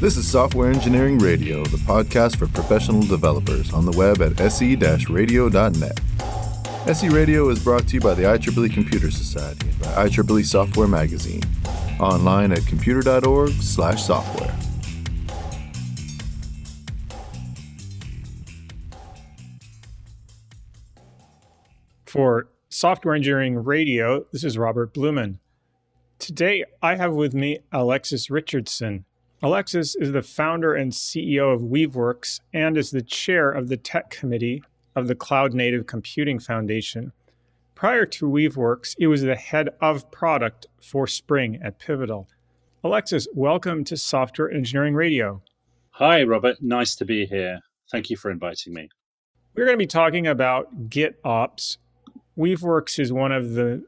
This is Software Engineering Radio, the podcast for professional developers on the web at se-radio.net. SE Radio is brought to you by the IEEE Computer Society and by IEEE Software Magazine, online at computer.org slash software. For Software Engineering Radio, this is Robert Blumen. Today, I have with me Alexis Richardson, Alexis is the founder and CEO of Weaveworks and is the chair of the tech committee of the Cloud Native Computing Foundation. Prior to Weaveworks, it was the head of product for Spring at Pivotal. Alexis, welcome to Software Engineering Radio. Hi, Robert. Nice to be here. Thank you for inviting me. We're going to be talking about GitOps. Weaveworks is one of the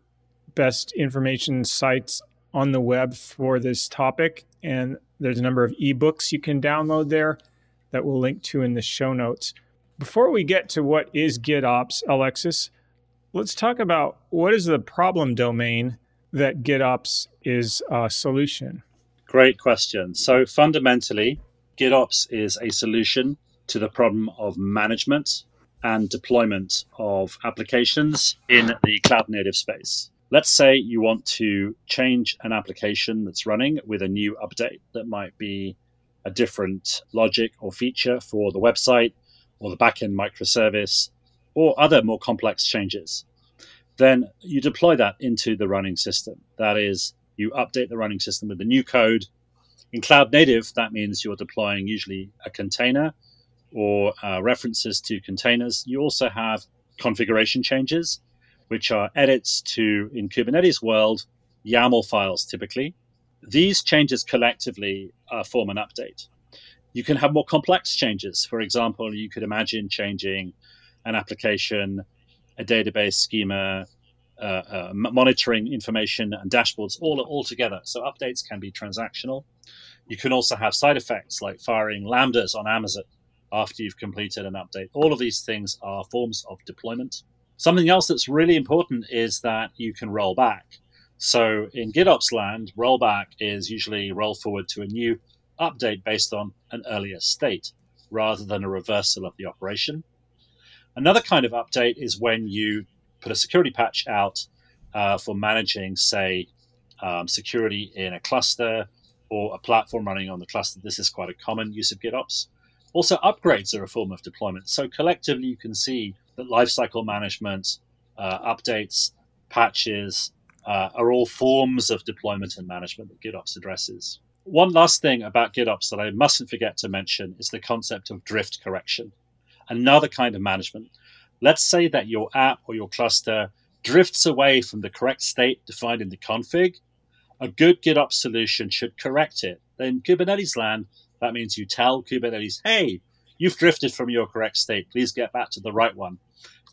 best information sites on the web for this topic. And there's a number of ebooks you can download there that we'll link to in the show notes. Before we get to what is GitOps, Alexis, let's talk about what is the problem domain that GitOps is a solution? Great question. So fundamentally, GitOps is a solution to the problem of management and deployment of applications in the cloud native space. Let's say you want to change an application that's running with a new update that might be a different logic or feature for the website or the backend microservice or other more complex changes. Then you deploy that into the running system. That is, you update the running system with the new code. In cloud native, that means you're deploying usually a container or uh, references to containers. You also have configuration changes which are edits to, in Kubernetes world, YAML files typically. These changes collectively uh, form an update. You can have more complex changes. For example, you could imagine changing an application, a database schema, uh, uh, monitoring information and dashboards all, all together. So updates can be transactional. You can also have side effects like firing lambdas on Amazon after you've completed an update. All of these things are forms of deployment. Something else that's really important is that you can roll back. So in GitOps land, rollback is usually roll forward to a new update based on an earlier state rather than a reversal of the operation. Another kind of update is when you put a security patch out uh, for managing, say, um, security in a cluster or a platform running on the cluster. This is quite a common use of GitOps. Also, upgrades are a form of deployment. So collectively, you can see that lifecycle management, uh, updates, patches uh, are all forms of deployment and management that GitOps addresses. One last thing about GitOps that I mustn't forget to mention is the concept of drift correction, another kind of management. Let's say that your app or your cluster drifts away from the correct state defined in the config. A good GitOps solution should correct it. Then Kubernetes land, that means you tell Kubernetes, hey, you've drifted from your correct state. Please get back to the right one.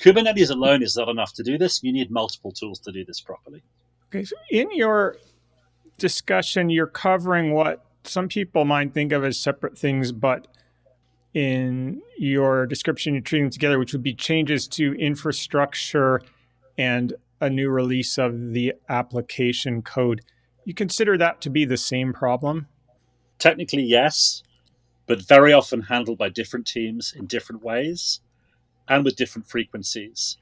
Kubernetes alone is not enough to do this. You need multiple tools to do this properly. Okay, so in your discussion, you're covering what some people might think of as separate things, but in your description, you're treating them together, which would be changes to infrastructure and a new release of the application code. You consider that to be the same problem? Technically, yes, but very often handled by different teams in different ways and with different frequencies.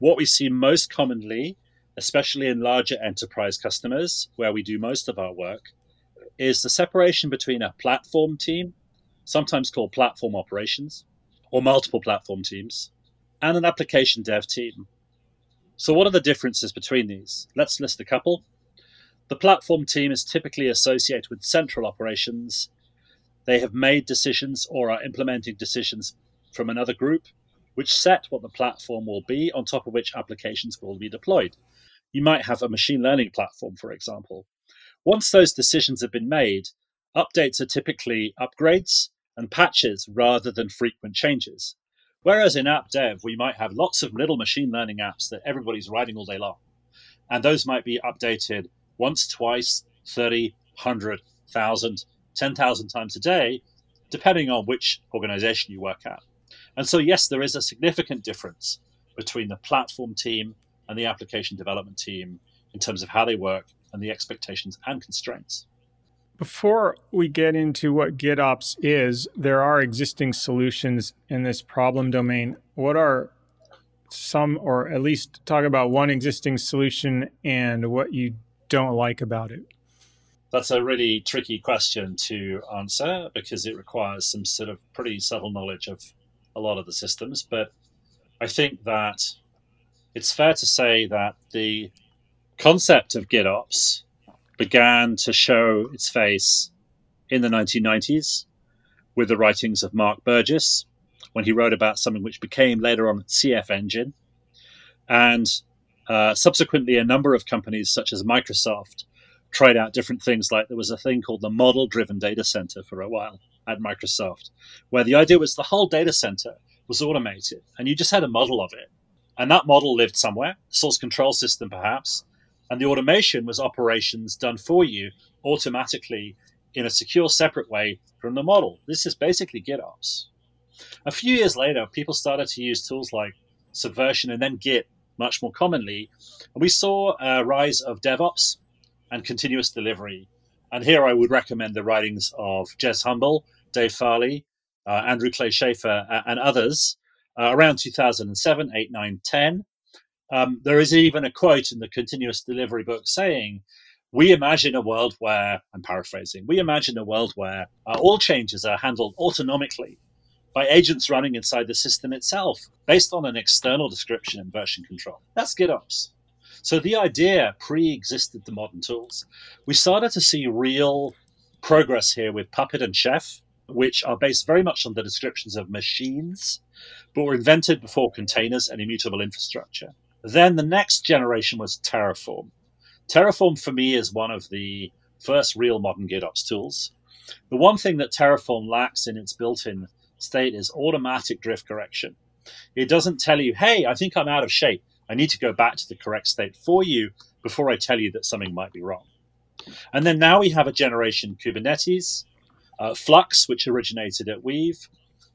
What we see most commonly, especially in larger enterprise customers where we do most of our work, is the separation between a platform team, sometimes called platform operations, or multiple platform teams, and an application dev team. So, what are the differences between these? Let's list a couple. The platform team is typically associated with central operations. They have made decisions or are implementing decisions from another group, which set what the platform will be, on top of which applications will be deployed. You might have a machine learning platform, for example. Once those decisions have been made, updates are typically upgrades and patches rather than frequent changes. Whereas in app dev, we might have lots of little machine learning apps that everybody's writing all day long. And those might be updated once, twice, 30, 100, 1,000, 10,000 times a day, depending on which organization you work at. And so, yes, there is a significant difference between the platform team and the application development team in terms of how they work and the expectations and constraints. Before we get into what GitOps is, there are existing solutions in this problem domain. What are some, or at least talk about one existing solution and what you don't like about it? That's a really tricky question to answer because it requires some sort of pretty subtle knowledge of a lot of the systems. But I think that it's fair to say that the concept of GitOps began to show its face in the 1990s with the writings of Mark Burgess when he wrote about something which became later on CF Engine. And uh, subsequently, a number of companies, such as Microsoft, tried out different things. Like there was a thing called the model driven data center for a while at Microsoft, where the idea was the whole data center was automated and you just had a model of it. And that model lived somewhere, source control system perhaps. And the automation was operations done for you automatically in a secure, separate way from the model. This is basically GitOps. A few years later, people started to use tools like Subversion and then Git much more commonly. And we saw a rise of DevOps and continuous delivery. And here I would recommend the writings of Jess Humble, Dave Farley, uh, Andrew Clay Schaefer, uh, and others uh, around 2007, 8, 9, 10. Um, there is even a quote in the continuous delivery book saying, we imagine a world where, I'm paraphrasing, we imagine a world where uh, all changes are handled autonomically by agents running inside the system itself, based on an external description in version control. That's GitOps. So the idea pre existed the modern tools. We started to see real progress here with Puppet and Chef, which are based very much on the descriptions of machines, but were invented before containers and immutable infrastructure. Then the next generation was Terraform. Terraform for me is one of the first real modern GitOps tools. The one thing that Terraform lacks in its built in state is automatic drift correction. It doesn't tell you, hey, I think I'm out of shape. I need to go back to the correct state for you before I tell you that something might be wrong. And then now we have a generation Kubernetes, uh, Flux, which originated at Weave,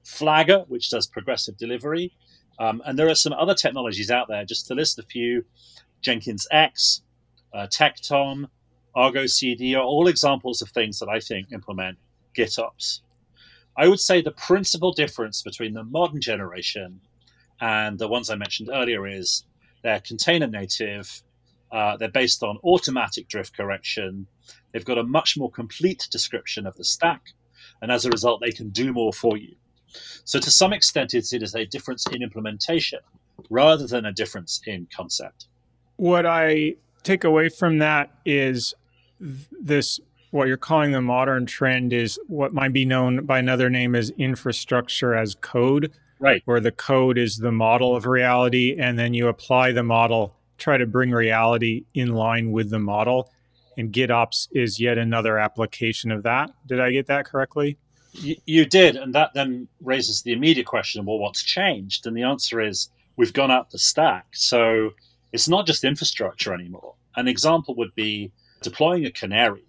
Flagger, which does progressive delivery. Um, and there are some other technologies out there, just to list a few Jenkins X, uh, Tectom, Argo CD are all examples of things that I think implement GitOps. I would say the principal difference between the modern generation and the ones I mentioned earlier is they're container native, uh, they're based on automatic drift correction, they've got a much more complete description of the stack, and as a result, they can do more for you. So, to some extent, it is a difference in implementation rather than a difference in concept. What I take away from that is this what you're calling the modern trend is what might be known by another name as infrastructure as code, right? Where the code is the model of reality, and then you apply the model, try to bring reality in line with the model. And GitOps is yet another application of that. Did I get that correctly? You, you did, and that then raises the immediate question: Well, what's changed? And the answer is we've gone up the stack. So it's not just infrastructure anymore. An example would be deploying a canary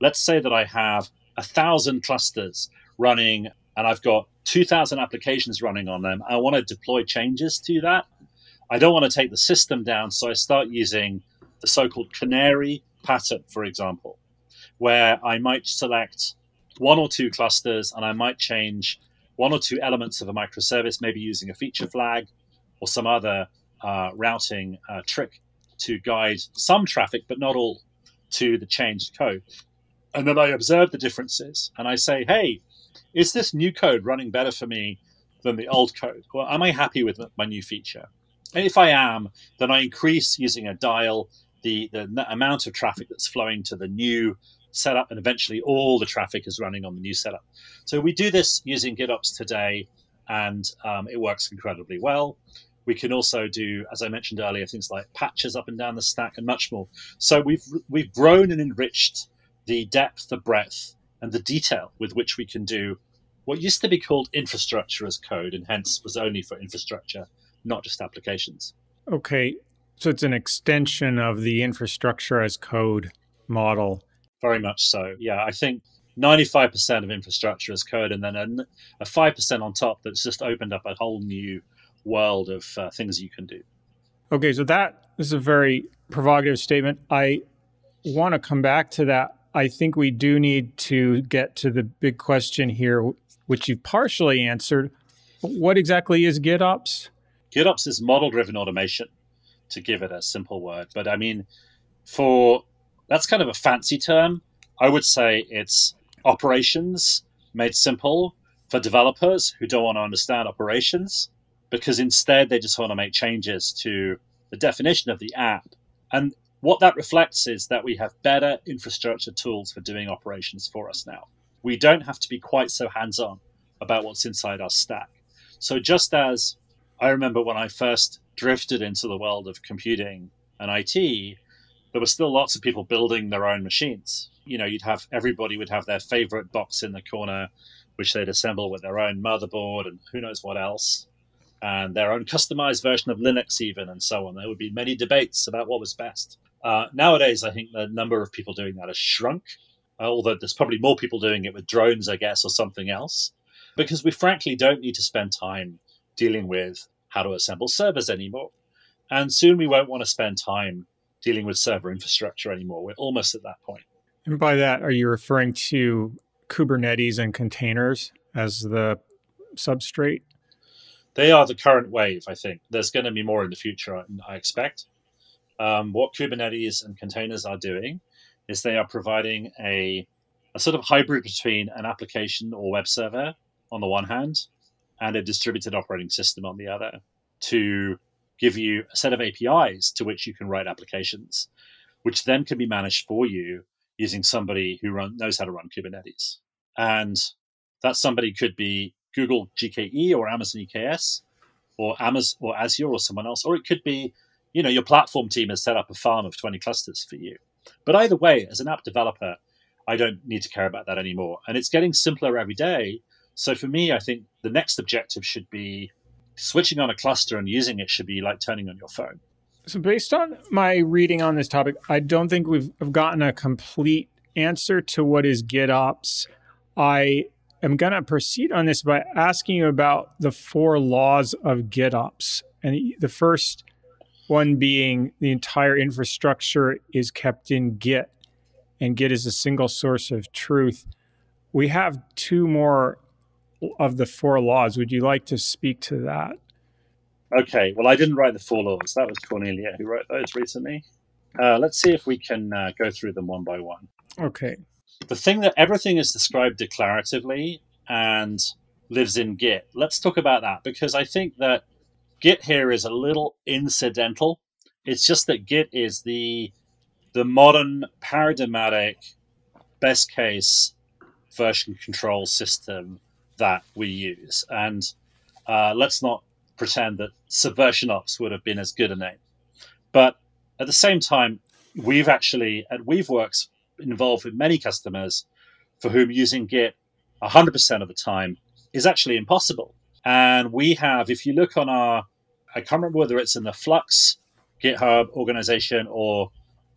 let's say that I have a thousand clusters running and I've got 2,000 applications running on them. I want to deploy changes to that. I don't want to take the system down, so I start using the so called canary pattern, for example, where I might select one or two clusters and I might change one or two elements of a microservice, maybe using a feature flag or some other uh, routing uh, trick to guide some traffic, but not all, to the changed code. And then I observe the differences and I say, hey, is this new code running better for me than the old code? Or am I happy with my new feature? And if I am, then I increase using a dial the, the amount of traffic that's flowing to the new setup, and eventually all the traffic is running on the new setup. So we do this using GitOps today, and um, it works incredibly well. We can also do, as I mentioned earlier, things like patches up and down the stack and much more. So we've we've grown and enriched the depth, the breadth, and the detail with which we can do what used to be called infrastructure as code and hence was only for infrastructure, not just applications. Okay. So it's an extension of the infrastructure as code model. Very much so. Yeah. I think 95% of infrastructure as code and then a, 5% on top that's just opened up a whole new world of uh, things you can do. Okay. So that is a very provocative statement. I want to come back to that I think we do need to get to the big question here, which you've partially answered. What exactly is GitOps? GitOps is model driven automation, to give it a simple word. But I mean, for that's kind of a fancy term. I would say it's operations made simple for developers who don't want to understand operations because instead they just want to make changes to the definition of the app. And what that reflects is that we have better infrastructure tools for doing operations for us now. We don't have to be quite so hands on about what's inside our stack. So, just as I remember when I first drifted into the world of computing and IT, there were still lots of people building their own machines. You know, you'd have everybody would have their favorite box in the corner, which they'd assemble with their own motherboard and who knows what else, and their own customized version of Linux, even, and so on. There would be many debates about what was best. Uh, nowadays, I think the number of people doing that has shrunk, uh, although there's probably more people doing it with drones, I guess, or something else, because we frankly don't need to spend time dealing with how to assemble servers anymore. And soon we won't want to spend time dealing with server infrastructure anymore. We're almost at that point. And by that, are you referring to Kubernetes and containers as the substrate? They are the current wave, I think. There's going to be more in the future, I expect um, what Kubernetes and containers are doing is they are providing a, a sort of hybrid between an application or web server on the one hand and a distributed operating system on the other to give you a set of APIs to which you can write applications, which then can be managed for you using somebody who run, knows how to run Kubernetes. And that somebody could be Google GKE or Amazon EKS or Amazon or Azure or someone else, or it could be you know, your platform team has set up a farm of 20 clusters for you. But either way, as an app developer, I don't need to care about that anymore. And it's getting simpler every day. So for me, I think the next objective should be switching on a cluster and using it should be like turning on your phone. So based on my reading on this topic, I don't think we've gotten a complete answer to what is GitOps. I am going to proceed on this by asking you about the four laws of GitOps. And the first one being the entire infrastructure is kept in Git, and Git is a single source of truth. We have two more of the four laws. Would you like to speak to that? Okay. Well, I didn't write the four laws. That was Cornelia who wrote those recently. Uh, let's see if we can uh, go through them one by one. Okay. The thing that everything is described declaratively and lives in Git. Let's talk about that because I think that Git here is a little incidental. It's just that Git is the the modern paradigmatic best case version control system that we use. And uh, let's not pretend that Subversion Ops would have been as good a name. But at the same time, we've actually at Weaveworks involved with many customers for whom using Git 100% of the time is actually impossible. And we have, if you look on our, I can't remember whether it's in the Flux GitHub organization or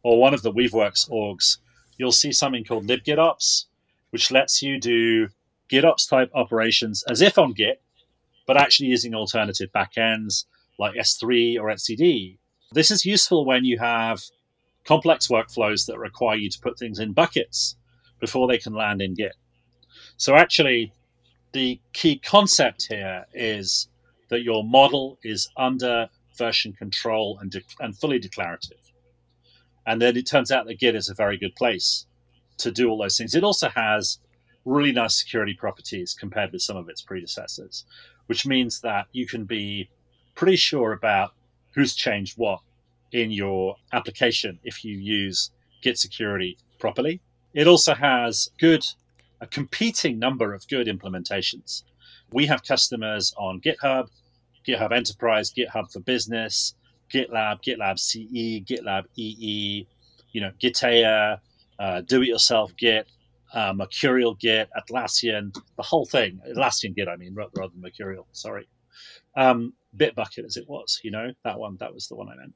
or one of the Weaveworks orgs, you'll see something called libgitops, which lets you do GitOps type operations as if on Git, but actually using alternative backends like S3 or etcd. This is useful when you have complex workflows that require you to put things in buckets before they can land in Git. So actually, the key concept here is that your model is under version control and, de- and fully declarative. And then it turns out that Git is a very good place to do all those things. It also has really nice security properties compared with some of its predecessors, which means that you can be pretty sure about who's changed what in your application if you use Git security properly. It also has good a competing number of good implementations. We have customers on GitHub, GitHub Enterprise, GitHub for Business, GitLab, GitLab CE, GitLab EE, you know, Gitea, uh, do-it-yourself Git, uh, Mercurial Git, Atlassian, the whole thing. Atlassian Git, I mean, rather than Mercurial. Sorry, um, Bitbucket as it was. You know that one. That was the one I meant.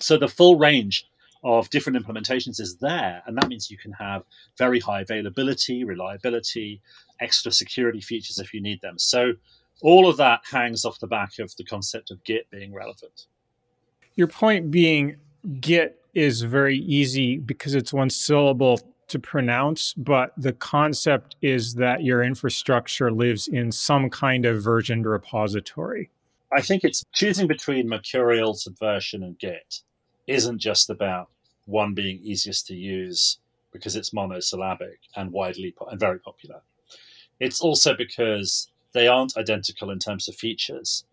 So the full range of different implementations is there. And that means you can have very high availability, reliability, extra security features if you need them. So all of that hangs off the back of the concept of Git being relevant. Your point being, Git is very easy because it's one syllable to pronounce, but the concept is that your infrastructure lives in some kind of versioned repository. I think it's choosing between Mercurial, Subversion, and Git isn't just about one being easiest to use because it's monosyllabic and widely po- and very popular. It's also because they aren't identical in terms of features,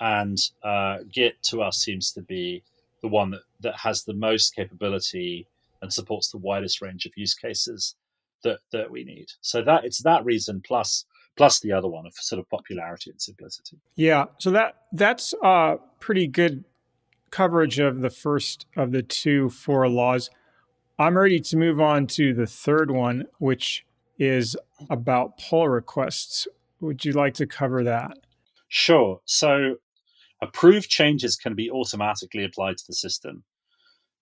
and uh, Git to us seems to be the one that, that has the most capability and supports the widest range of use cases that that we need. So that it's that reason plus plus the other one of sort of popularity and simplicity. Yeah, so that that's a uh, pretty good coverage of the first of the two four laws. I'm ready to move on to the third one, which is about pull requests. Would you like to cover that? Sure. So, approved changes can be automatically applied to the system.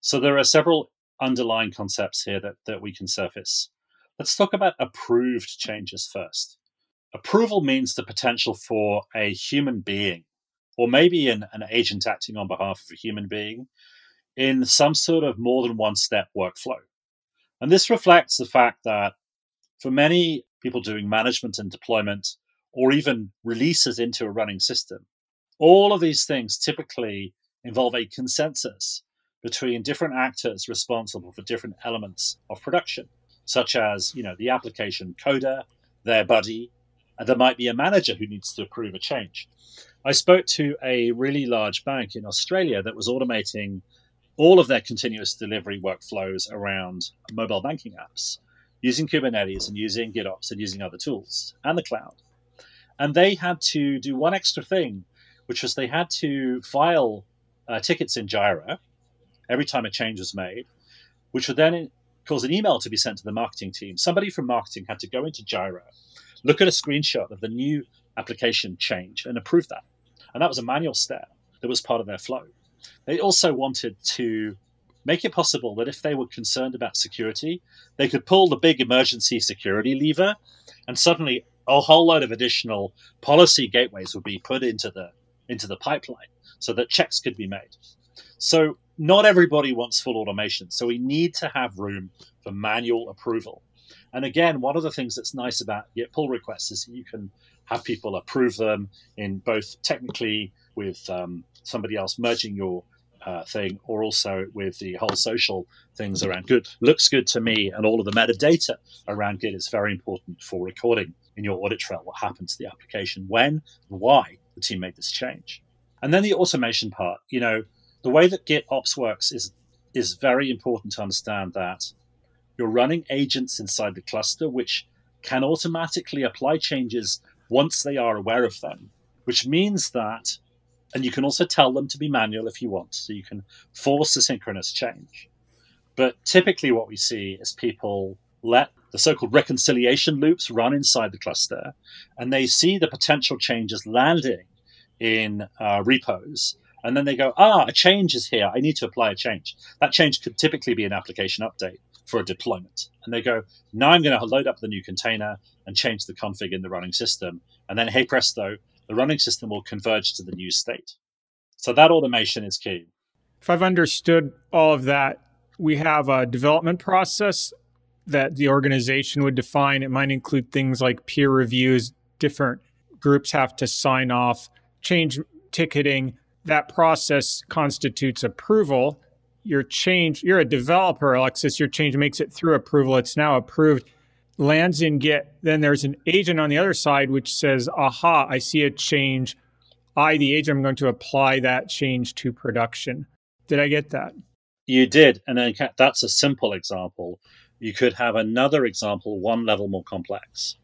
So, there are several underlying concepts here that, that we can surface. Let's talk about approved changes first. Approval means the potential for a human being or maybe an, an agent acting on behalf of a human being, in some sort of more than one step workflow. And this reflects the fact that for many people doing management and deployment, or even releases into a running system, all of these things typically involve a consensus between different actors responsible for different elements of production, such as you know the application coder, their buddy, and there might be a manager who needs to approve a change. I spoke to a really large bank in Australia that was automating all of their continuous delivery workflows around mobile banking apps using Kubernetes and using GitOps and using other tools and the cloud. And they had to do one extra thing, which was they had to file uh, tickets in Jira every time a change was made, which would then cause an email to be sent to the marketing team. Somebody from marketing had to go into Jira, look at a screenshot of the new application change, and approve that. And that was a manual step that was part of their flow. They also wanted to make it possible that if they were concerned about security, they could pull the big emergency security lever, and suddenly a whole load of additional policy gateways would be put into the into the pipeline so that checks could be made. So not everybody wants full automation, so we need to have room for manual approval. And again, one of the things that's nice about Git pull requests is you can have people approve them in both technically with um, somebody else merging your uh, thing, or also with the whole social things around good. Looks good to me, and all of the metadata around Git is very important for recording in your audit trail what happened to the application, when, and why the team made this change. And then the automation part, you know, the way that Git Ops works is is very important to understand that you're running agents inside the cluster which can automatically apply changes once they are aware of them, which means that, and you can also tell them to be manual if you want, so you can force the synchronous change. But typically, what we see is people let the so called reconciliation loops run inside the cluster, and they see the potential changes landing in uh, repos. And then they go, ah, a change is here. I need to apply a change. That change could typically be an application update for a deployment and they go, now I'm going to load up the new container and change the config in the running system. And then, hey presto, the running system will converge to the new state. So that automation is key. If I've understood all of that, we have a development process that the organization would define. It might include things like peer reviews, different groups have to sign off, change ticketing. That process constitutes approval your change, you're a developer, Alexis, your change makes it through approval. It's now approved, lands in Git. Then there's an agent on the other side which says, aha, I see a change. I, the agent, i am going to apply that change to production. Did I get that? You did. And then that's a simple example. You could have another example, one level more complex,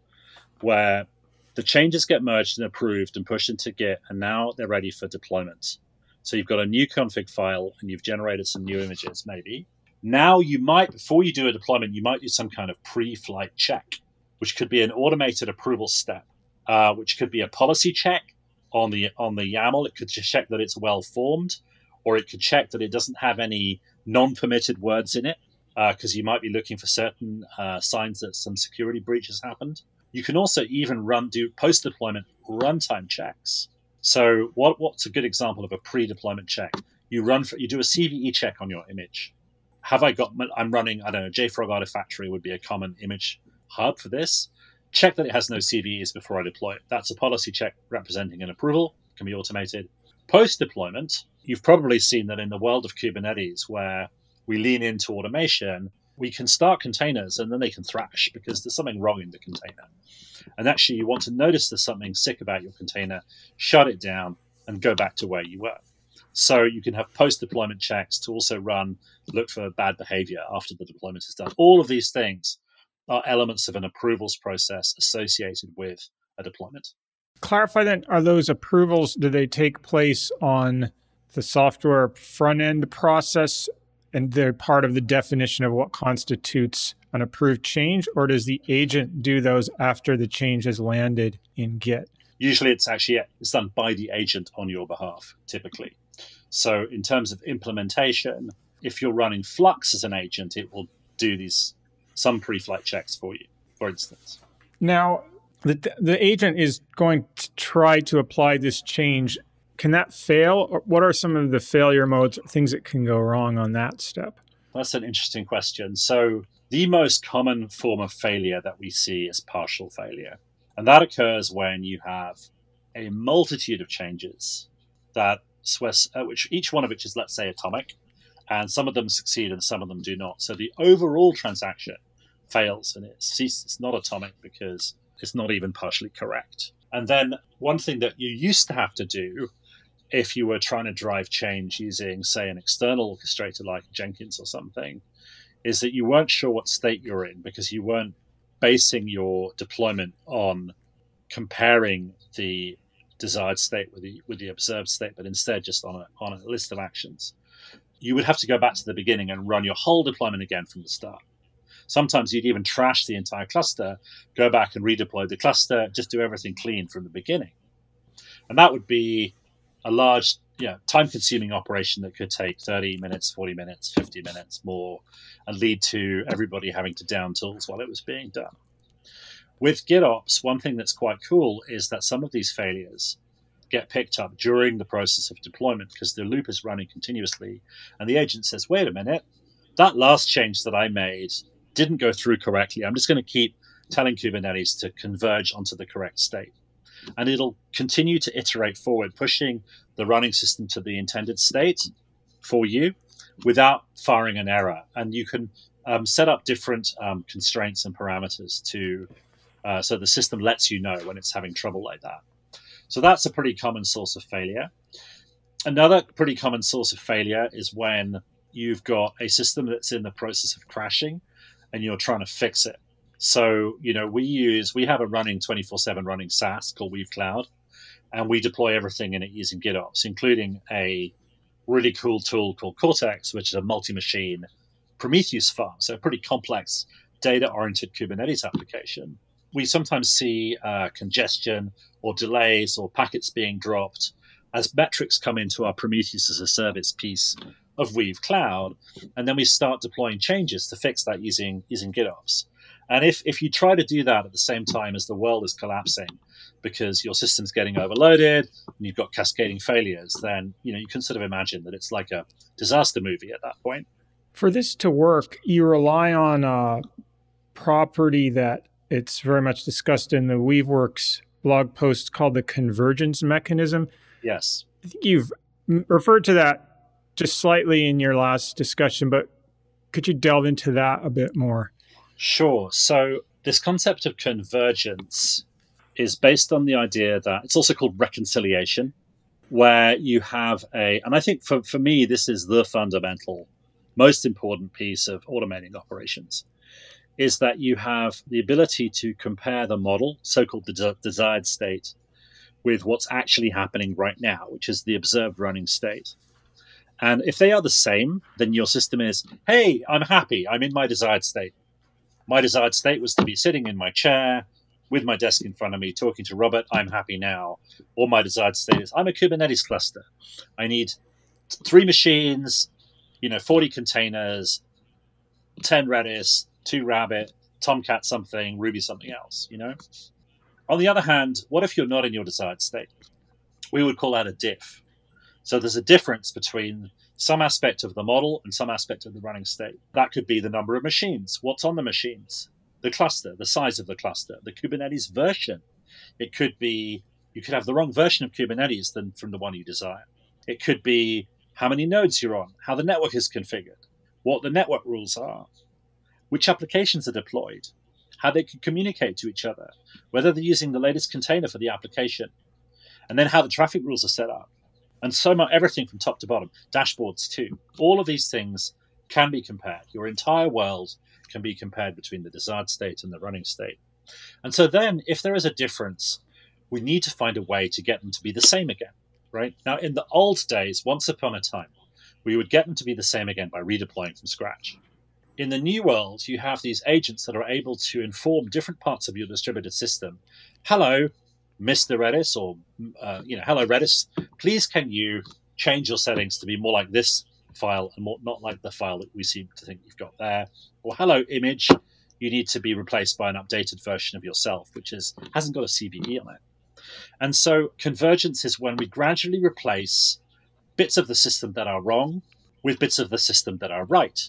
where the changes get merged and approved and pushed into Git, and now they're ready for deployment. So you've got a new config file and you've generated some new images, maybe. Now you might, before you do a deployment, you might do some kind of pre-flight check, which could be an automated approval step, uh, which could be a policy check on the on the YAML. It could check that it's well formed, or it could check that it doesn't have any non-permitted words in it, because uh, you might be looking for certain uh, signs that some security breach has happened. You can also even run do post deployment runtime checks, so what, what's a good example of a pre-deployment check? You run for, you do a CVE check on your image. Have I got? I'm running. I don't know. JFrog Artifactory would be a common image hub for this. Check that it has no CVEs before I deploy it. That's a policy check representing an approval. Can be automated. Post deployment, you've probably seen that in the world of Kubernetes, where we lean into automation, we can start containers and then they can thrash because there's something wrong in the container. And actually, you want to notice there's something sick about your container, shut it down, and go back to where you were. So you can have post deployment checks to also run, look for bad behavior after the deployment is done. All of these things are elements of an approvals process associated with a deployment. Clarify then are those approvals, do they take place on the software front end process and they're part of the definition of what constitutes an approved change, or does the agent do those after the change has landed in Git? Usually, it's actually it's done by the agent on your behalf, typically. So, in terms of implementation, if you're running Flux as an agent, it will do these some pre-flight checks for you, for instance. Now, the the agent is going to try to apply this change can that fail? What are some of the failure modes, things that can go wrong on that step? That's an interesting question. So, the most common form of failure that we see is partial failure. And that occurs when you have a multitude of changes that Swiss, uh, which each one of which is, let's say, atomic, and some of them succeed and some of them do not. So the overall transaction fails and it ceases. It's not atomic because it's not even partially correct. And then one thing that you used to have to do if you were trying to drive change using, say, an external orchestrator like Jenkins or something, is that you weren't sure what state you're in because you weren't basing your deployment on comparing the desired state with the with the observed state, but instead just on a on a list of actions. You would have to go back to the beginning and run your whole deployment again from the start. Sometimes you'd even trash the entire cluster, go back and redeploy the cluster, just do everything clean from the beginning. And that would be a large yeah, time consuming operation that could take 30 minutes 40 minutes 50 minutes more and lead to everybody having to down tools while it was being done with GitOps, one thing that's quite cool is that some of these failures get picked up during the process of deployment because the loop is running continuously. And the agent says, wait a minute, that last change that I made didn't go through correctly. I'm just going to keep telling Kubernetes to converge onto the correct state and it'll continue to iterate forward, pushing the running system to the intended state for you without firing an error. And you can um, set up different um, constraints and parameters to uh, so the system lets you know when it's having trouble like that. So that's a pretty common source of failure. Another pretty common source of failure is when you've got a system that's in the process of crashing and you're trying to fix it. So, you know, we use, we have a running 24 7 running SaaS called Weave Cloud, and we deploy everything in it using GitOps, including a really cool tool called Cortex, which is a multi machine Prometheus farm. So, a pretty complex data oriented Kubernetes application. We sometimes see uh, congestion or delays or packets being dropped as metrics come into our Prometheus as a service piece of Weave Cloud, and then we start deploying changes to fix that using using GitOps. And if, if you try to do that at the same time as the world is collapsing because your system's getting overloaded and you've got cascading failures, then you know you can sort of imagine that it's like a disaster movie at that point. For this to work, you rely on a property that it's very much discussed in the Weaveworks blog post called the convergence mechanism. Yes. I think you've referred to that just slightly in your last discussion, but could you delve into that a bit more? Sure. So this concept of convergence is based on the idea that it's also called reconciliation, where you have a, and I think for, for me, this is the fundamental, most important piece of automating operations, is that you have the ability to compare the model, so called the de- desired state, with what's actually happening right now, which is the observed running state. And if they are the same, then your system is, hey, I'm happy, I'm in my desired state. My desired state was to be sitting in my chair with my desk in front of me, talking to Robert. I'm happy now. Or my desired state is I'm a Kubernetes cluster. I need three machines, you know, 40 containers, 10 Redis, two Rabbit, Tomcat something, Ruby something else, you know? On the other hand, what if you're not in your desired state? We would call that a diff. So there's a difference between some aspect of the model and some aspect of the running state. That could be the number of machines, what's on the machines, the cluster, the size of the cluster, the Kubernetes version. It could be you could have the wrong version of Kubernetes than from the one you desire. It could be how many nodes you're on, how the network is configured, what the network rules are, which applications are deployed, how they can communicate to each other, whether they're using the latest container for the application, and then how the traffic rules are set up and so much everything from top to bottom, dashboards too. All of these things can be compared. Your entire world can be compared between the desired state and the running state. And so then, if there is a difference, we need to find a way to get them to be the same again, right? Now, in the old days, once upon a time, we would get them to be the same again by redeploying from scratch. In the new world, you have these agents that are able to inform different parts of your distributed system. Hello, Mr. Redis or uh, you know Hello Redis, please can you change your settings to be more like this file and more, not like the file that we seem to think you've got there. Or Hello Image, you need to be replaced by an updated version of yourself, which is hasn't got a CVE on it. And so convergence is when we gradually replace bits of the system that are wrong with bits of the system that are right.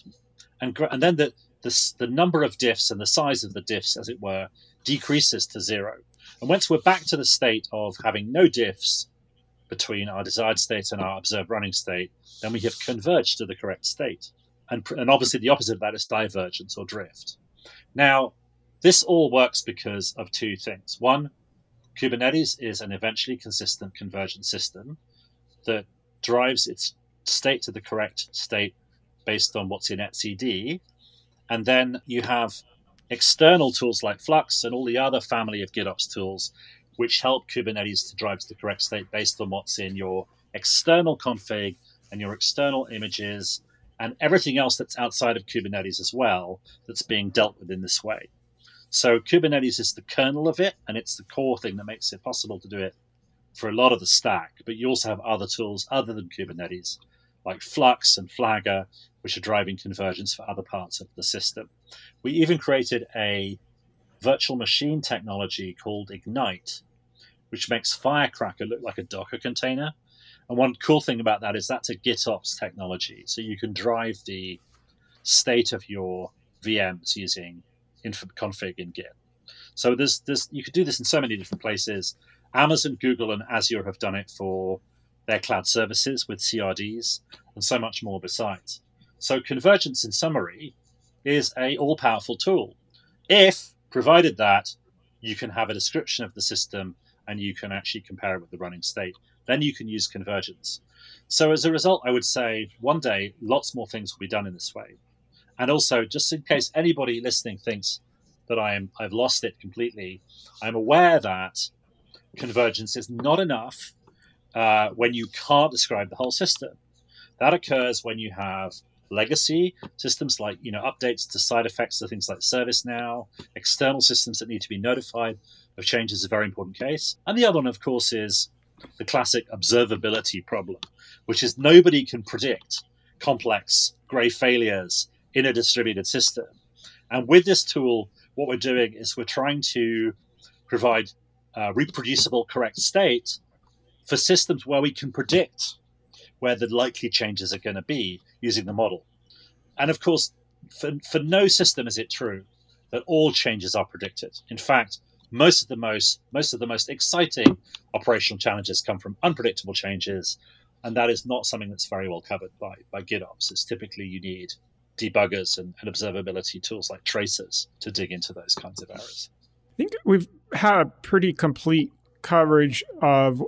And, and then the, the, the number of diffs and the size of the diffs, as it were, decreases to zero. And once we're back to the state of having no diffs between our desired state and our observed running state, then we have converged to the correct state. And, and obviously, the opposite of that is divergence or drift. Now, this all works because of two things. One, Kubernetes is an eventually consistent convergent system that drives its state to the correct state based on what's in etcd. And then you have external tools like Flux and all the other family of GitOps tools, which help Kubernetes to drive to the correct state based on what's in your external config and your external images and everything else that's outside of Kubernetes as well that's being dealt with in this way. So Kubernetes is the kernel of it, and it's the core thing that makes it possible to do it for a lot of the stack. But you also have other tools other than Kubernetes like Flux and Flagger, which are driving convergence for other parts of the system. We even created a virtual machine technology called Ignite, which makes Firecracker look like a Docker container. And one cool thing about that is that's a GitOps technology. So you can drive the state of your VMs using config in Git. So there's, there's, you could do this in so many different places. Amazon, Google, and Azure have done it for their cloud services with CRDs, and so much more besides. So convergence, in summary, is a all-powerful tool, if provided that you can have a description of the system and you can actually compare it with the running state. Then you can use convergence. So as a result, I would say one day lots more things will be done in this way. And also, just in case anybody listening thinks that I am I've lost it completely, I'm aware that convergence is not enough uh, when you can't describe the whole system. That occurs when you have legacy systems like you know updates to side effects to things like ServiceNow, external systems that need to be notified of changes is a very important case. And the other one, of course, is the classic observability problem, which is nobody can predict complex gray failures in a distributed system. And with this tool, what we're doing is we're trying to provide uh, reproducible correct state for systems where we can predict where the likely changes are going to be using the model. And of course, for, for no system is it true that all changes are predicted. In fact, most of the most most of the most exciting operational challenges come from unpredictable changes, and that is not something that's very well covered by by GitOps. It's typically you need debuggers and, and observability tools like tracers to dig into those kinds of errors. I think we've had a pretty complete coverage of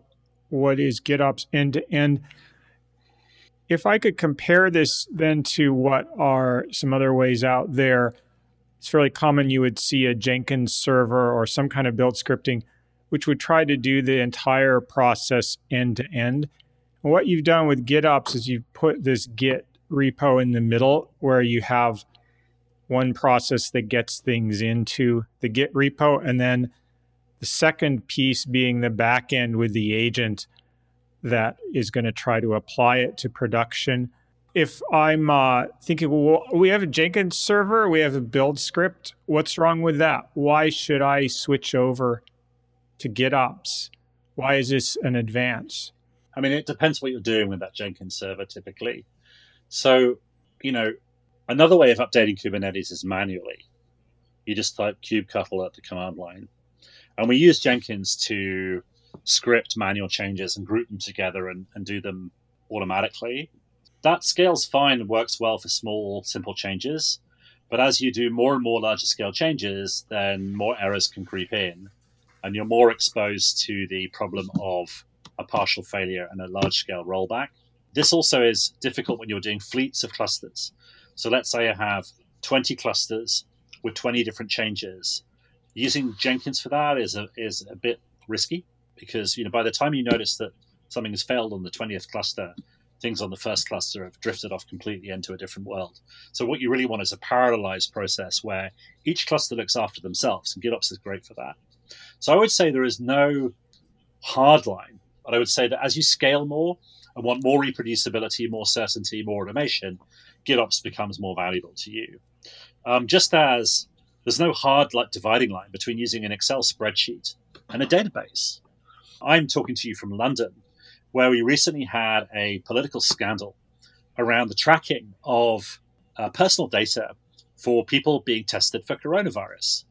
what is GitOps end to end. If I could compare this then to what are some other ways out there, it's fairly common you would see a Jenkins server or some kind of build scripting, which would try to do the entire process end to end. what you've done with GitOps is you've put this Git repo in the middle where you have one process that gets things into the Git repo and then the second piece being the back end with the agent that is going to try to apply it to production. If I'm uh, thinking, well, we have a Jenkins server, we have a build script. What's wrong with that? Why should I switch over to GitOps? Why is this an advance? I mean, it depends what you're doing with that Jenkins server typically. So, you know, another way of updating Kubernetes is manually. You just type kubectl at the command line. And we use Jenkins to script manual changes and group them together and, and do them automatically. That scales fine and works well for small, simple changes. But as you do more and more larger scale changes, then more errors can creep in. And you're more exposed to the problem of a partial failure and a large scale rollback. This also is difficult when you're doing fleets of clusters. So let's say I have 20 clusters with 20 different changes using Jenkins for that is a, is a bit risky because you know by the time you notice that something has failed on the 20th cluster, things on the first cluster have drifted off completely into a different world. So what you really want is a parallelized process where each cluster looks after themselves, and GitOps is great for that. So I would say there is no hard line, but I would say that as you scale more and want more reproducibility, more certainty, more automation, GitOps becomes more valuable to you. Um, just as there's no hard like dividing line between using an Excel spreadsheet and a database. I'm talking to you from London, where we recently had a political scandal around the tracking of uh, personal data for people being tested for coronavirus.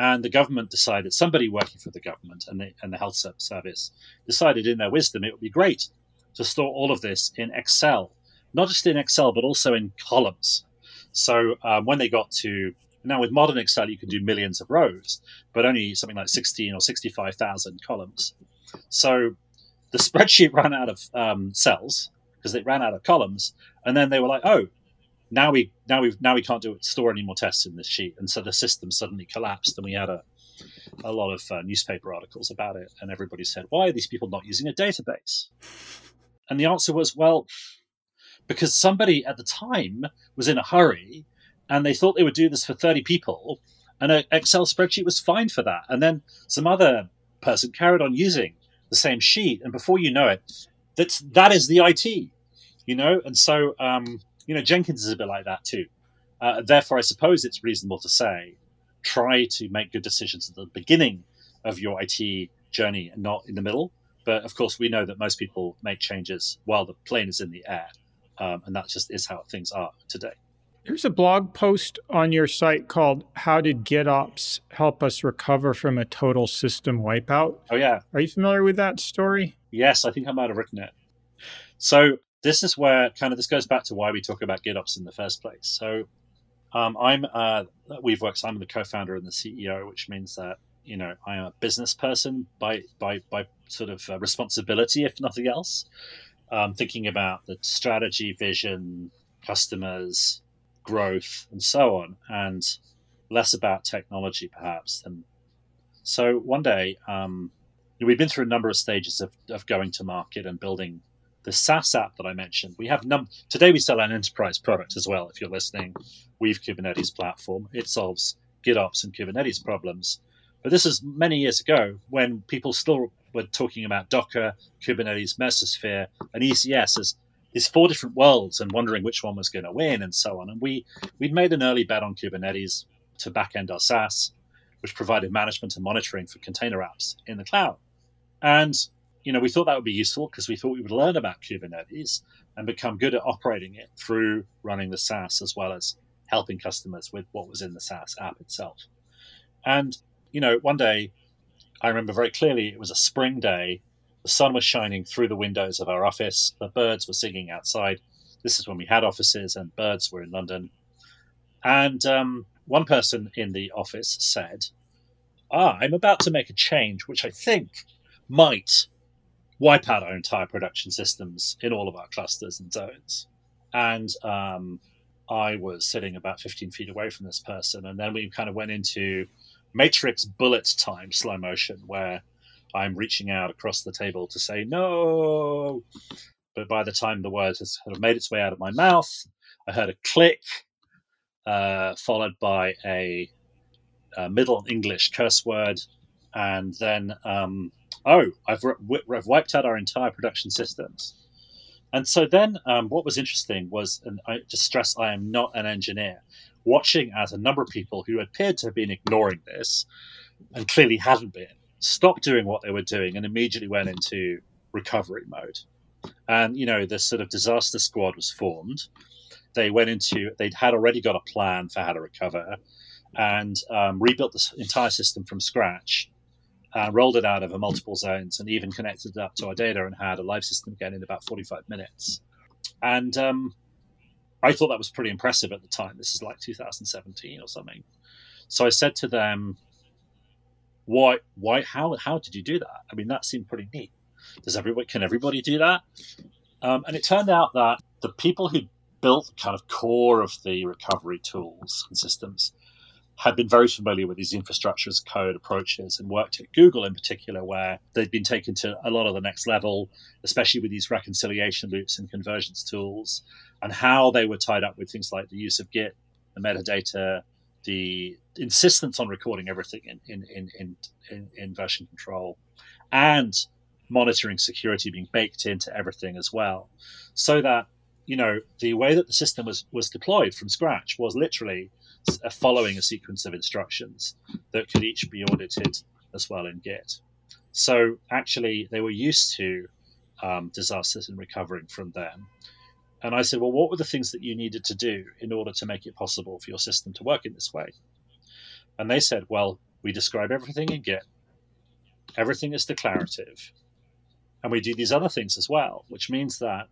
And the government decided, somebody working for the government and the, and the health service decided in their wisdom it would be great to store all of this in Excel, not just in Excel, but also in columns. So um, when they got to now with modern Excel, you can do millions of rows, but only something like 16 or 65,000 columns. So the spreadsheet ran out of um, cells because it ran out of columns, and then they were like, "Oh, now we now we now we can't do it, store any more tests in this sheet," and so the system suddenly collapsed, and we had a a lot of uh, newspaper articles about it, and everybody said, "Why are these people not using a database?" And the answer was, "Well, because somebody at the time was in a hurry and they thought they would do this for 30 people, and an Excel spreadsheet was fine for that. And then some other person carried on using the same sheet, and before you know it, that's that is the IT, you know. And so, um, you know, Jenkins is a bit like that too. Uh, therefore, I suppose it's reasonable to say try to make good decisions at the beginning of your IT journey and not in the middle. But of course, we know that most people make changes while the plane is in the air, um, and that just is how things are today. There's a blog post on your site called How Did GitOps Help Us Recover from a Total System Wipeout? Oh, yeah. Are you familiar with that story? Yes, I think I might have written it. So, this is where kind of this goes back to why we talk about GitOps in the first place. So, um, I'm uh, we've worked. I'm the co-founder and the CEO, which means that you know I am a business person by by by sort of uh, responsibility, if nothing else. Um, thinking about the strategy, vision, customers, growth, and so on, and less about technology perhaps. And so one day, um, we've been through a number of stages of, of going to market and building the SaaS app that I mentioned. We have num today we sell an enterprise product as well. If you're listening, we've Kubernetes platform. It solves GitOps and Kubernetes problems. But this is many years ago when people still were talking about Docker, Kubernetes, Mesosphere, and ECS as these four different worlds and wondering which one was going to win and so on. And we we'd made an early bet on Kubernetes to back end our SaaS, which provided management and monitoring for container apps in the cloud. And you know, we thought that would be useful because we thought we would learn about Kubernetes and become good at operating it through running the SaaS as well as helping customers with what was in the SaaS app itself. And, you know, one day I remember very clearly it was a spring day the sun was shining through the windows of our office. The birds were singing outside. This is when we had offices, and birds were in London. And um, one person in the office said, Ah, I'm about to make a change, which I think might wipe out our entire production systems in all of our clusters and zones. And um, I was sitting about 15 feet away from this person. And then we kind of went into matrix bullet time slow motion, where I'm reaching out across the table to say no. But by the time the word has sort of made its way out of my mouth, I heard a click, uh, followed by a, a, Middle English curse word, and then um, oh, I've, have wiped out our entire production systems. And so then, um, what was interesting was, and I just stress, I am not an engineer. Watching as a number of people who appeared to have been ignoring this, and clearly hadn't been, stopped doing what they were doing and immediately went into recovery mode. And you know, this sort of disaster squad was formed. They went into they had already got a plan for how to recover, and um, rebuilt the entire system from scratch, and uh, rolled it out over multiple zones, and even connected it up to our data and had a live system again in about forty five minutes. And um, I thought that was pretty impressive at the time. This is like 2017 or something. So I said to them, why why how how did you do that i mean that seemed pretty neat does everybody can everybody do that um, and it turned out that the people who built the kind of core of the recovery tools and systems had been very familiar with these infrastructures, code approaches and worked at Google in particular, where they'd been taken to a lot of the next level, especially with these reconciliation loops and conversions tools, and how they were tied up with things like the use of Git, the metadata, the insistence on recording everything in in in in, in, version control, and monitoring security being baked into everything as well, so that you know the way that the system was was deployed from scratch was literally following a sequence of instructions that could each be audited as well in Git. So actually, they were used to um, disasters and recovering from them. And I said, well, what were the things that you needed to do in order to make it possible for your system to work in this way? And they said, well, we describe everything in Git, everything is declarative, and we do these other things as well, which means that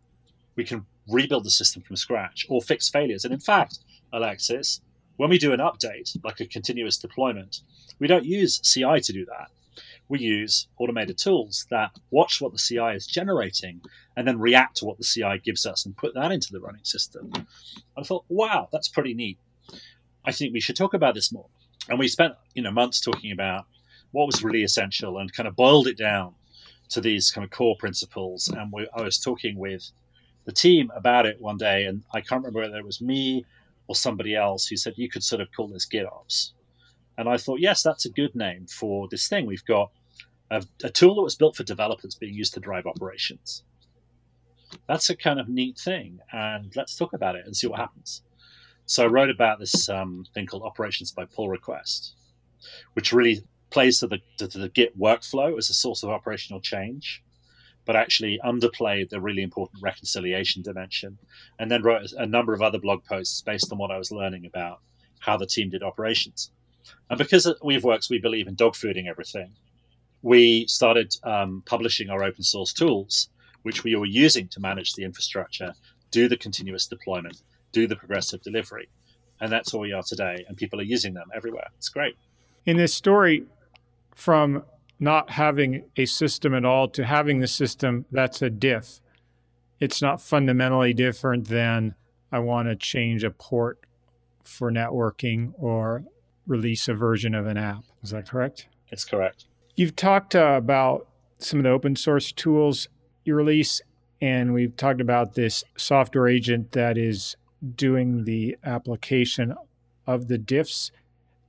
we can rebuild the system from scratch or fix failures. And in fact, Alexis, when we do an update, like a continuous deployment, we don't use CI to do that we use automated tools that watch what the CI is generating and then react to what the CI gives us and put that into the running system. I thought, wow, that's pretty neat. I think we should talk about this more. And we spent, you know, months talking about what was really essential and kind of boiled it down to these kind of core principles. And we, I was talking with the team about it one day, and I can't remember whether it was me or somebody else who said you could sort of call this GitOps. And I thought, yes, that's a good name for this thing. We've got a, a tool that was built for developers being used to drive operations. That's a kind of neat thing. And let's talk about it and see what happens. So I wrote about this um, thing called operations by pull request, which really plays to the, to the Git workflow as a source of operational change but actually underplayed the really important reconciliation dimension. And then wrote a number of other blog posts based on what I was learning about how the team did operations. And because at Weaveworks we believe in dog fooding everything, we started um, publishing our open source tools, which we were using to manage the infrastructure, do the continuous deployment, do the progressive delivery. And that's all we are today. And people are using them everywhere. It's great. In this story, from not having a system at all to having the system that's a diff, it's not fundamentally different than I want to change a port for networking or release a version of an app. Is that correct? It's correct. You've talked uh, about some of the open source tools you release, and we've talked about this software agent that is doing the application of the diffs.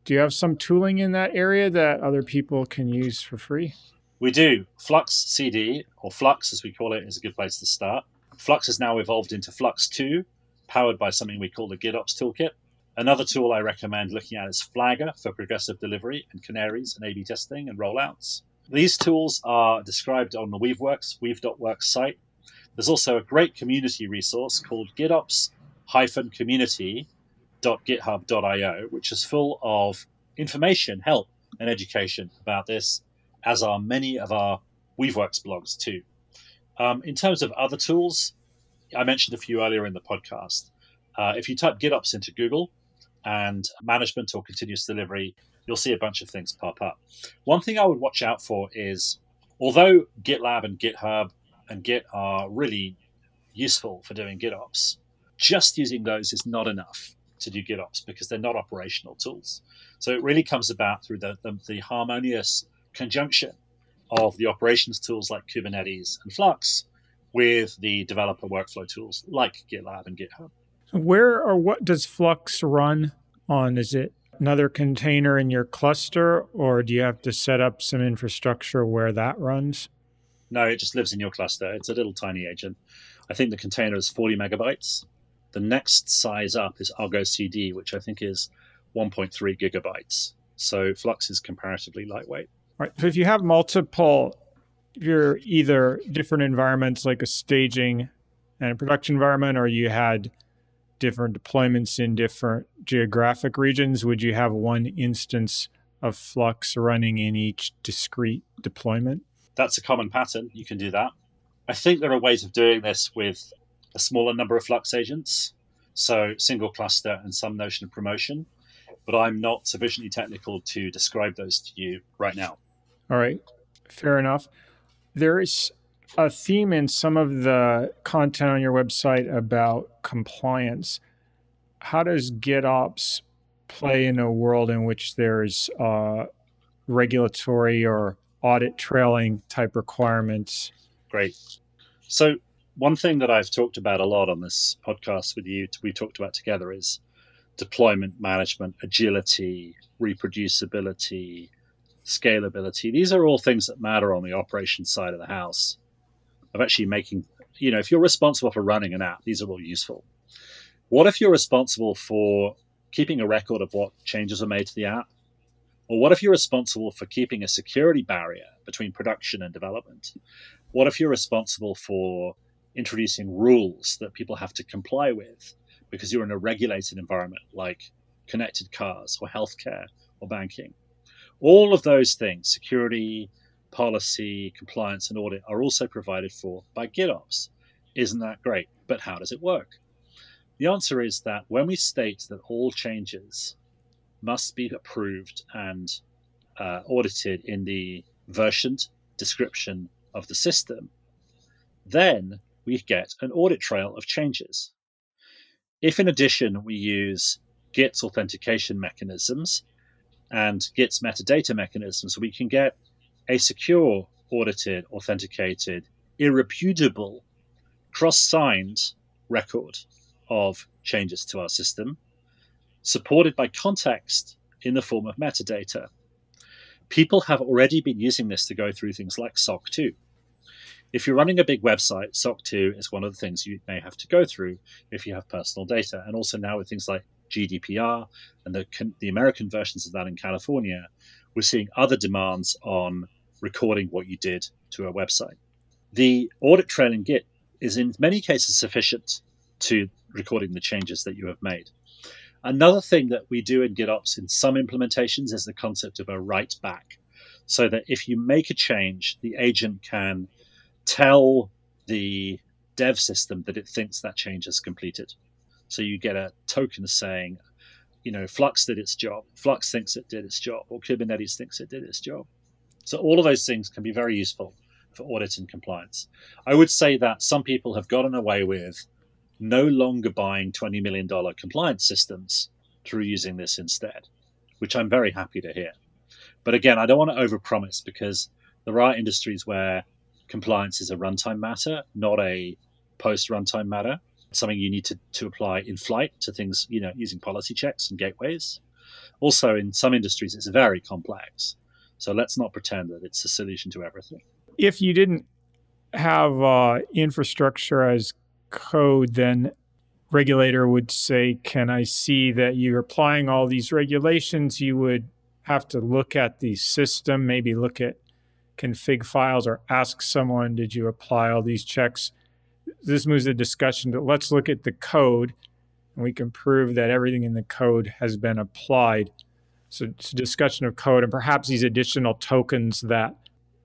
Do you have some tooling in that area that other people can use for free? We do. Flux CD, or Flux as we call it, is a good place to start. Flux has now evolved into Flux 2, powered by something we call the GitOps Toolkit. Another tool I recommend looking at is Flagger for progressive delivery and canaries and A B testing and rollouts. These tools are described on the Weaveworks, weave.works site. There's also a great community resource called GitOps community.github.io, which is full of information, help, and education about this, as are many of our Weaveworks blogs too. Um, in terms of other tools, I mentioned a few earlier in the podcast. Uh, if you type GitOps into Google, and management or continuous delivery, you'll see a bunch of things pop up. One thing I would watch out for is although GitLab and GitHub and Git are really useful for doing GitOps, just using those is not enough to do GitOps because they're not operational tools. So it really comes about through the, the, the harmonious conjunction of the operations tools like Kubernetes and Flux with the developer workflow tools like GitLab and GitHub. Where or what does Flux run on? Is it another container in your cluster, or do you have to set up some infrastructure where that runs? No, it just lives in your cluster. It's a little tiny agent. I think the container is 40 megabytes. The next size up is Argo CD, which I think is 1.3 gigabytes. So Flux is comparatively lightweight. Right. So if you have multiple, you're either different environments like a staging and a production environment, or you had different deployments in different geographic regions? Would you have one instance of Flux running in each discrete deployment? That's a common pattern. You can do that. I think there are ways of doing this with a smaller number of Flux agents, so single cluster and some notion of promotion, but I'm not sufficiently technical to describe those to you right now. All right, fair enough. There is a theme in some of the content on your website about compliance. How does GitOps play in a world in which there's uh, regulatory or audit trailing type requirements? Great. So, one thing that I've talked about a lot on this podcast with you, we talked about together, is deployment management, agility, reproducibility, scalability. These are all things that matter on the operations side of the house of actually making, you know, if you're responsible for running an app, these are all useful. What if you're responsible for keeping a record of what changes are made to the app? Or what if you're responsible for keeping a security barrier between production and development? What if you're responsible for introducing rules that people have to comply with because you're in a regulated environment like connected cars or healthcare or banking? All of those things, security, policy, compliance, and audit are also provided for by GitOps. Isn't that great? But how does it work? The answer is that when we state that all changes must be approved and uh, audited in the versioned description of the system, then we get an audit trail of changes. If in addition we use Git's authentication mechanisms and Git's metadata mechanisms, we can get a secure, audited, authenticated, irreputable, cross signed record of changes to our system, supported by context in the form of metadata. People have already been using this to go through things like SOC 2. If you're running a big website, SOC 2 is one of the things you may have to go through if you have personal data. And also now with things like GDPR and the, the American versions of that in California, we're seeing other demands on recording what you did to a website. The audit trail in Git is in many cases sufficient to recording the changes that you have made. Another thing that we do in GitOps in some implementations is the concept of a write back, so that if you make a change, the agent can tell the dev system that it thinks that change is completed. So you get a token saying, you know, Flux did its job, Flux thinks it did its job, or Kubernetes thinks it did its job. So all of those things can be very useful for audit and compliance. I would say that some people have gotten away with no longer buying $20 million compliance systems through using this instead, which I'm very happy to hear. But again, I don't want to overpromise because there are industries where compliance is a runtime matter, not a post runtime matter. It's something you need to, to apply in flight to things, you know, using policy checks and gateways. Also, in some industries, it's very complex. So let's not pretend that it's a solution to everything. If you didn't have uh, infrastructure as code, then regulator would say, "Can I see that you're applying all these regulations?" You would have to look at the system, maybe look at config files, or ask someone, "Did you apply all these checks?" This moves the discussion to let's look at the code, and we can prove that everything in the code has been applied so discussion of code and perhaps these additional tokens that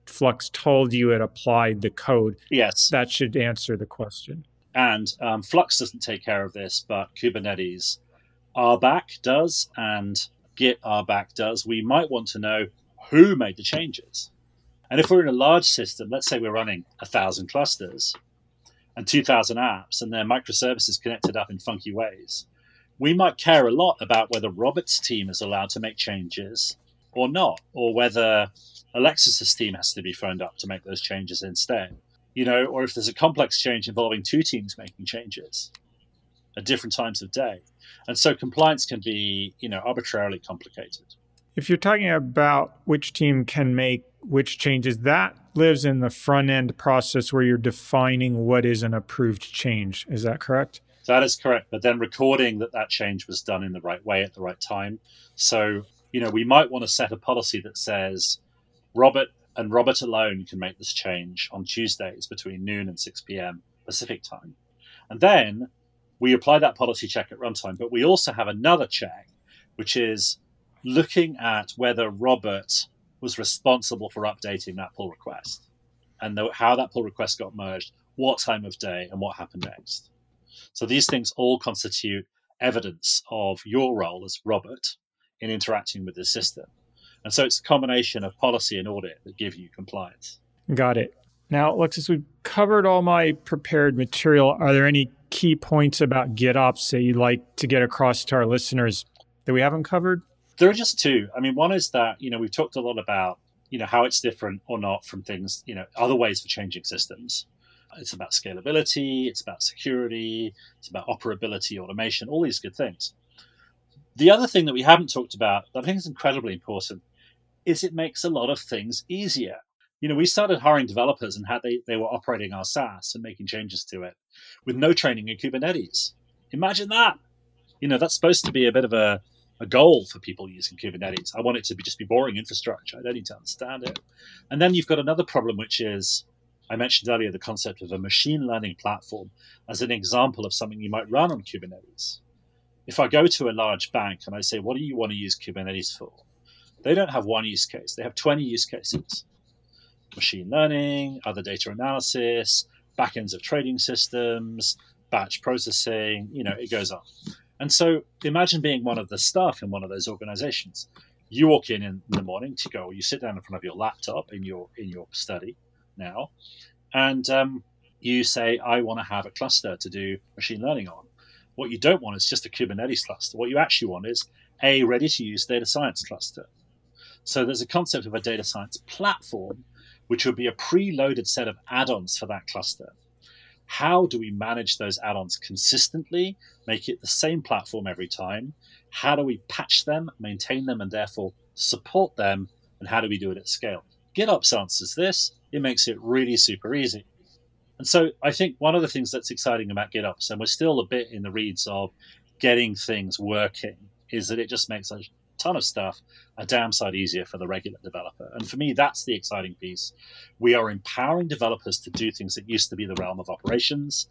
Flux told you it applied the code. Yes. That should answer the question. And um, Flux doesn't take care of this, but Kubernetes RBAC does and Git RBAC does. We might want to know who made the changes. And if we're in a large system, let's say we're running 1,000 clusters and 2,000 apps, and their microservices connected up in funky ways, we might care a lot about whether Robert's team is allowed to make changes or not, or whether Alexis's team has to be phoned up to make those changes instead. You know, or if there's a complex change involving two teams making changes at different times of day. And so compliance can be, you know, arbitrarily complicated. If you're talking about which team can make which changes, that lives in the front end process where you're defining what is an approved change. Is that correct? That is correct. But then recording that that change was done in the right way at the right time. So, you know, we might want to set a policy that says Robert and Robert alone can make this change on Tuesdays between noon and 6 p.m. Pacific time. And then we apply that policy check at runtime. But we also have another check, which is looking at whether Robert was responsible for updating that pull request and the, how that pull request got merged, what time of day, and what happened next. So these things all constitute evidence of your role as Robert in interacting with the system. And so it's a combination of policy and audit that give you compliance. Got it. Now, Alexis, we've covered all my prepared material. Are there any key points about GitOps that you'd like to get across to our listeners that we haven't covered? There are just two. I mean, one is that, you know, we've talked a lot about, you know, how it's different or not from things, you know, other ways for changing systems. It's about scalability, it's about security, it's about operability, automation, all these good things. The other thing that we haven't talked about that I think is incredibly important is it makes a lot of things easier. You know, we started hiring developers and had they, they were operating our SaaS and making changes to it with no training in Kubernetes. Imagine that. You know, that's supposed to be a bit of a, a goal for people using Kubernetes. I want it to be just be boring infrastructure. I don't need to understand it. And then you've got another problem, which is I mentioned earlier the concept of a machine learning platform as an example of something you might run on Kubernetes. If I go to a large bank and I say, What do you want to use Kubernetes for? They don't have one use case, they have 20 use cases machine learning, other data analysis, backends of trading systems, batch processing, you know, it goes on. And so imagine being one of the staff in one of those organizations. You walk in in the morning to go, you sit down in front of your laptop in your in your study, now, and um, you say, I want to have a cluster to do machine learning on. What you don't want is just a Kubernetes cluster. What you actually want is a ready to use data science cluster. So there's a concept of a data science platform, which would be a preloaded set of add ons for that cluster. How do we manage those add ons consistently, make it the same platform every time? How do we patch them, maintain them, and therefore support them? And how do we do it at scale? GitOps answers this it makes it really super easy. And so I think one of the things that's exciting about GitOps, and we're still a bit in the reeds of getting things working, is that it just makes a ton of stuff a damn sight easier for the regular developer. And for me, that's the exciting piece. We are empowering developers to do things that used to be the realm of operations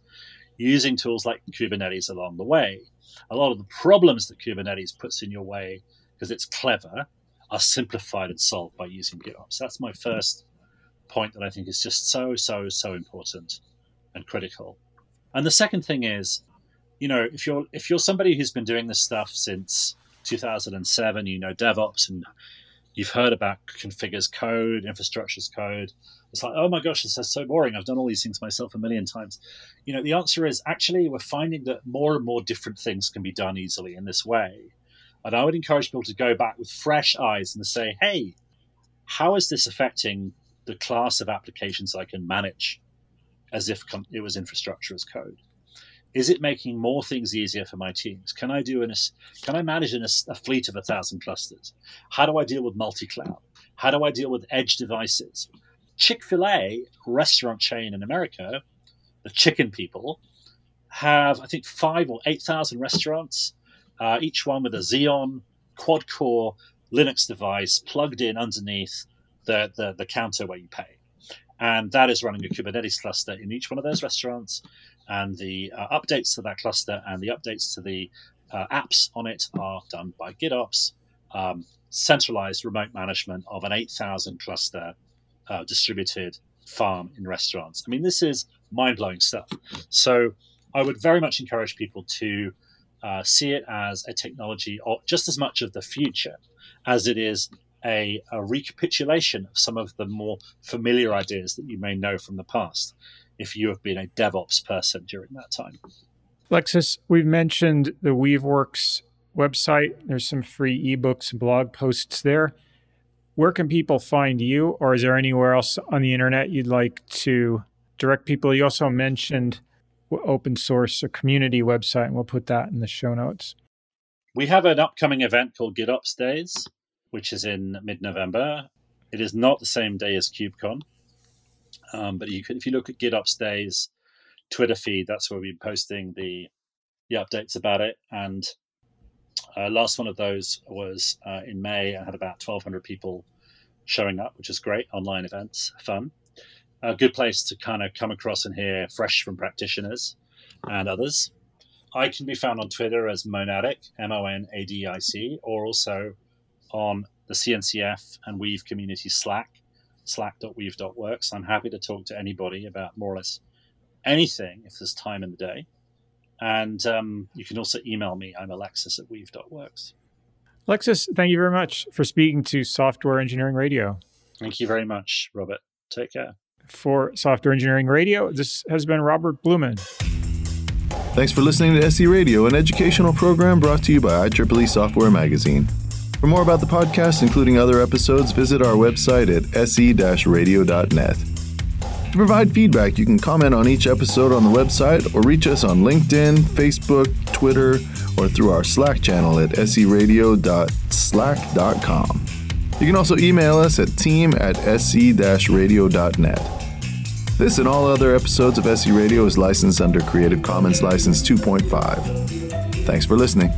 using tools like Kubernetes along the way. A lot of the problems that Kubernetes puts in your way because it's clever are simplified and solved by using GitOps. That's my first point that I think is just so, so, so important and critical. And the second thing is, you know, if you're if you're somebody who's been doing this stuff since 2007, you know DevOps and you've heard about configures code, infrastructures code. It's like, oh my gosh, this is so boring. I've done all these things myself a million times. You know, the answer is actually we're finding that more and more different things can be done easily in this way. And I would encourage people to go back with fresh eyes and say, hey, how is this affecting the class of applications I can manage as if it was infrastructure as code? Is it making more things easier for my teams? Can I do an, can I manage an, a fleet of a thousand clusters? How do I deal with multi-cloud? How do I deal with edge devices? Chick-fil-A restaurant chain in America, the chicken people, have I think five or eight thousand restaurants, uh, each one with a Xeon quad-core Linux device plugged in underneath the, the, the counter where you pay. And that is running a Kubernetes cluster in each one of those restaurants. And the uh, updates to that cluster and the updates to the uh, apps on it are done by GitOps, um, centralized remote management of an 8,000 cluster uh, distributed farm in restaurants. I mean, this is mind blowing stuff. So I would very much encourage people to uh, see it as a technology or just as much of the future as it is a, a recapitulation of some of the more familiar ideas that you may know from the past if you have been a DevOps person during that time. Lexus, we've mentioned the Weaveworks website. There's some free ebooks and blog posts there. Where can people find you, or is there anywhere else on the internet you'd like to direct people? You also mentioned open source, or community website, and we'll put that in the show notes. We have an upcoming event called GitOps Days, which is in mid November. It is not the same day as CubeCon, um, but you if you look at GitOps Day's Twitter feed, that's where we've been posting the the updates about it. And uh, last one of those was uh, in May. I had about 1,200 people showing up, which is great. Online events, fun. A good place to kind of come across and hear fresh from practitioners and others. I can be found on Twitter as Monadic, M O N A D I C, or also on the CNCF and Weave community Slack, slack.weave.works. I'm happy to talk to anybody about more or less anything if there's time in the day. And um, you can also email me. I'm alexis at weave.works. Alexis, thank you very much for speaking to Software Engineering Radio. Thank you very much, Robert. Take care. For Software Engineering Radio, this has been Robert Blumen. Thanks for listening to SE Radio, an educational program brought to you by IEEE Software Magazine. For more about the podcast, including other episodes, visit our website at se-radio.net. To provide feedback, you can comment on each episode on the website or reach us on LinkedIn, Facebook, Twitter, or through our Slack channel at seradio.slack.com. You can also email us at team at se radionet This and all other episodes of SE Radio is licensed under Creative Commons License 2.5. Thanks for listening.